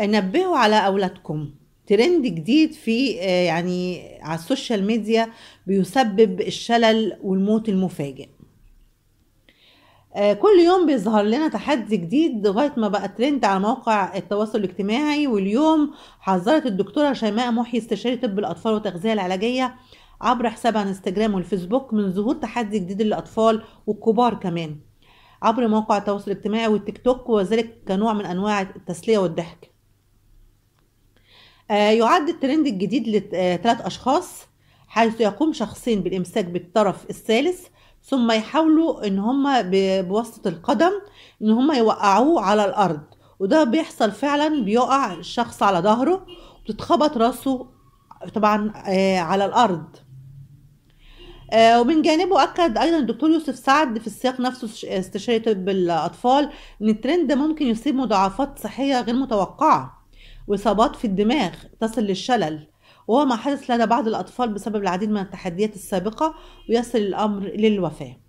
نبهوا على أولادكم ترند جديد في آه، يعني على السوشيال ميديا بيسبب الشلل والموت المفاجئ آه، كل يوم بيظهر لنا تحدي جديد لغايه ما بقى ترند على مواقع التواصل الاجتماعي واليوم حذرت الدكتوره شيماء محي استشاري طب الاطفال والتغذيه العلاجيه عبر حسابها على انستجرام والفيسبوك من ظهور تحدي جديد للاطفال والكبار كمان عبر مواقع التواصل الاجتماعي والتيك توك وذلك كنوع من انواع التسليه والضحك آه، يعد الترند الجديد لثلاث آه، أشخاص حيث يقوم شخصين بالإمساك بالطرف الثالث ثم يحاولوا إن هما بواسطة القدم إن هما يوقعوه على الأرض وده بيحصل فعلا بيقع الشخص على ظهره وتتخبط راسه طبعا آه، على الأرض ومن جانبه أكد أيضا الدكتور يوسف سعد في السياق نفسه استشاري طب الأطفال إن الترند ممكن يصيب مضاعفات صحية غير متوقعة وإصابات في الدماغ تصل للشلل وهو ما حدث لدى بعض الأطفال بسبب العديد من التحديات السابقة ويصل الأمر للوفاة